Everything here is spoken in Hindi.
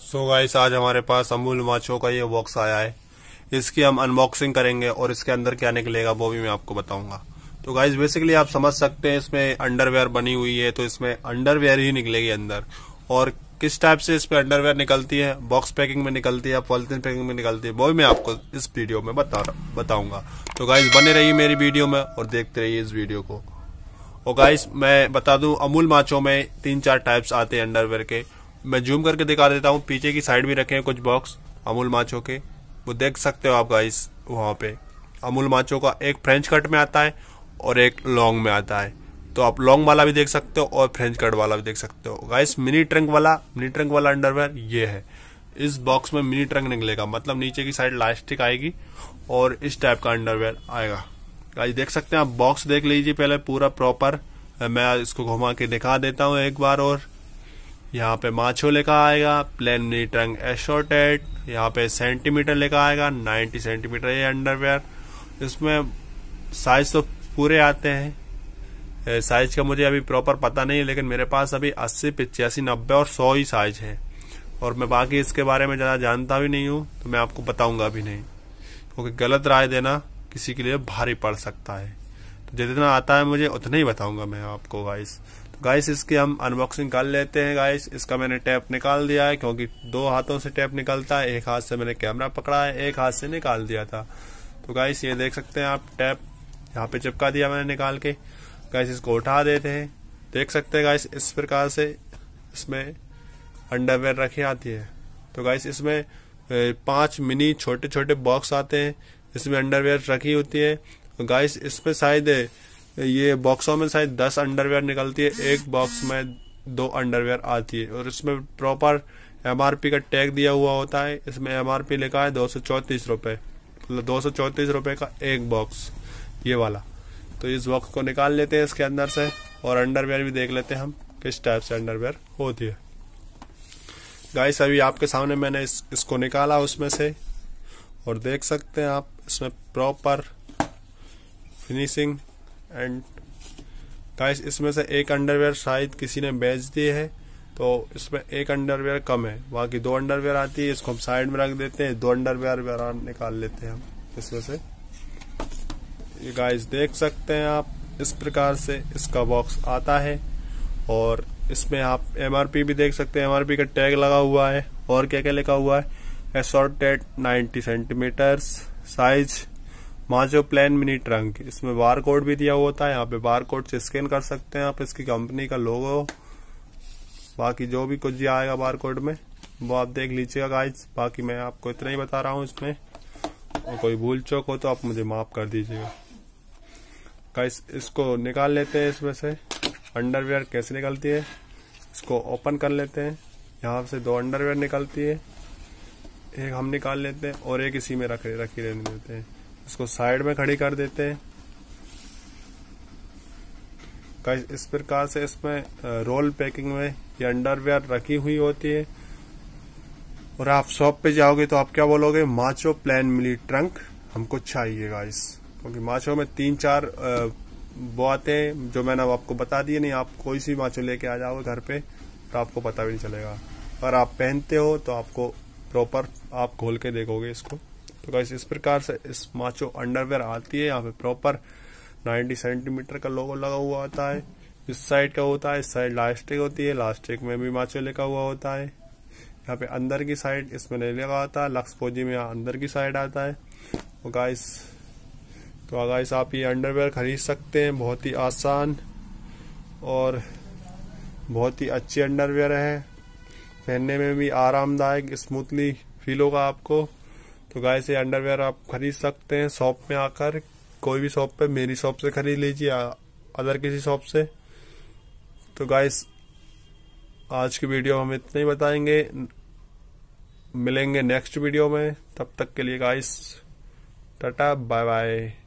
सो so गाइस आज हमारे पास अमूल माचो का ये बॉक्स आया है इसकी हम अनबॉक्सिंग करेंगे और इसके अंदर क्या निकलेगा वो भी मैं आपको बताऊंगा तो गाइस बेसिकली आप समझ सकते हैं इसमें अंडरवेयर बनी हुई है तो इसमें अंडरवेयर ही निकलेगी अंदर और किस टाइप से इसमें अंडरवेयर निकलती है बॉक्स पैकिंग में निकलती है पॉलिथिन पैकिंग में निकलती है वो भी मैं आपको इस वीडियो में बता बताऊंगा तो गाइज बने रहिए मेरी वीडियो में और देखते रहिए इस वीडियो को और गाइस मैं बता दूं अमूल माचो में तीन चार टाइप्स आते हैं अंडरवेयर के मैं जूम करके दिखा देता हूँ पीछे की साइड भी रखे हैं कुछ बॉक्स अमूल माचो के वो देख सकते हो आप गाइस वहाँ पे अमूल माचो का एक फ्रेंच कट में आता है और एक लॉन्ग में आता है तो आप लॉन्ग वाला भी देख सकते हो और फ्रेंच कट वाला भी देख सकते हो गाइस मिनी ट्रंक वाला मिनी ट्रंक वाला अंडरवेयर ये है इस बॉक्स में मिनी ट्रंक निकलेगा मतलब नीचे की साइड लास्टिक आएगी और इस टाइप का अंडरवेयर आएगा गाइस देख सकते हैं आप बॉक्स देख लीजिए पहले पूरा प्रॉपर मैं इसको घुमा के दिखा देता हूँ एक बार और यहाँ पे माछो लेकर आएगा प्लेन नीट एशोटेड यहाँ पे सेंटीमीटर लेकर आएगा 90 सेंटीमीटर ये अंडरवेयर इसमें साइज तो पूरे आते हैं साइज का मुझे अभी प्रॉपर पता नहीं है लेकिन मेरे पास अभी अस्सी पिचासी नब्बे और सौ ही साइज है और मैं बाकी इसके बारे में ज़्यादा जानता भी नहीं हूँ तो मैं आपको बताऊंगा भी नहीं क्योंकि गलत राय देना किसी के लिए भारी पड़ सकता है तो जितना आता है मुझे उतना ही बताऊंगा मैं आपको वाइस गाइस इसकी हम अनबॉक्सिंग कर लेते हैं गाइस इसका मैंने टैप निकाल दिया है क्योंकि दो हाथों से टैप निकलता है एक हाथ से मैंने कैमरा पकड़ा है एक हाथ से निकाल दिया था तो गाइस ये देख सकते हैं आप टैप यहाँ पे चिपका दिया मैंने निकाल के गाइस इसको उठा देते हैं देख सकते हैं गाइस इस प्रकार से इसमें अंडरवेयर रखी आती है तो गाइस इसमें पांच मिनी छोटे छोटे बॉक्स आते हैं इसमें अंडरवेयर रखी होती है गाइस इसमें शायद ये बॉक्सों में शायद दस अंडरवेयर निकलती है एक बॉक्स में दो अंडरवेयर आती है और इसमें प्रॉपर एम का टैग दिया हुआ होता है इसमें एम लिखा है दो सौ चौंतीस मतलब दो सौ चौंतीस रुपये का एक बॉक्स ये वाला तो इस बॉक्स को निकाल लेते हैं इसके अंदर से और अंडरवेयर भी देख लेते हैं हम किस टाइप से अंडरवेयर होती है गाइस अभी आपके सामने मैंने इस, इसको निकाला उसमें से और देख सकते हैं आप इसमें प्रॉपर फिनिशिंग एंड गाइस इसमें से एक अंडरवेयर शायद किसी ने बेच दी है तो इसमें एक अंडरवेयर कम है बाकी दो अंडरवेयर आती है इसको हम साइड में रख देते हैं दो अंडरवेयर निकाल लेते हैं हम इसमें से ये गाइस देख सकते हैं आप इस प्रकार से इसका बॉक्स आता है और इसमें आप एमआरपी भी देख सकते हैं एम का टैग लगा हुआ है और क्या क्या लिखा हुआ है एसॉर्टेड नाइन्टी सेंटीमीटर्स साइज माजो प्लान मिनी ट्रंक इसमें बार कोड भी दिया होता है यहाँ पे बार कोड से स्कैन कर सकते हैं आप इसकी कंपनी का लोगो बाकी जो भी कुछ आएगा बार कोड में वो आप देख लीजिएगा गाइज बाकी मैं आपको इतना ही बता रहा हूँ इसमें और कोई भूल चौक हो तो आप मुझे माफ कर दीजिएगा गाइस इसको निकाल लेते हैं इसमें से अंडरवेयर कैसे निकलती है इसको ओपन कर लेते हैं यहाँ से दो अंडरवेयर निकलती है एक हम निकाल लेते हैं और एक इसी में रख रखी रहने देते हैं इसको साइड में खड़ी कर देते हैं इस प्रकार से इसमें रोल पैकिंग में ये अंडरवेयर रखी हुई होती है और आप शॉप पे जाओगे तो आप क्या बोलोगे माचो प्लान मिली ट्रंक हमको चाहिए गाइस क्योंकि माचो में तीन चार वो आते हैं जो मैंने आपको बता दिए नहीं आप कोई सी माचो लेके आ जाओगे घर पे तो आपको पता भी नहीं चलेगा अगर आप पहनते हो तो आपको प्रॉपर आप खोल के देखोगे इसको तो गाइस इस प्रकार से इस माचो अंडरवेयर आती है यहाँ पे प्रॉपर 90 सेंटीमीटर का लोगो लगा हुआ आता है इस साइड का होता है इस साइड लास्टिक होती है लास्टिक में भी माचो लिखा हुआ होता है यहाँ पे अंदर की साइड इसमें नहीं लगा आता है लक्स पोजी में अंदर की साइड आता है तो गाइस तो गाइस आप ये अंडरवेयर खरीद सकते हैं बहुत ही आसान और बहुत ही अच्छी अंडरवेयर है पहनने में भी आरामदायक स्मूथली फील होगा आपको तो गाय से अंडरवेयर आप खरीद सकते हैं शॉप में आकर कोई भी शॉप पे मेरी शॉप से खरीद लीजिए अदर किसी शॉप से तो गाइस आज की वीडियो हम इतना ही बताएंगे मिलेंगे नेक्स्ट वीडियो में तब तक के लिए गाइस टाटा बाय बाय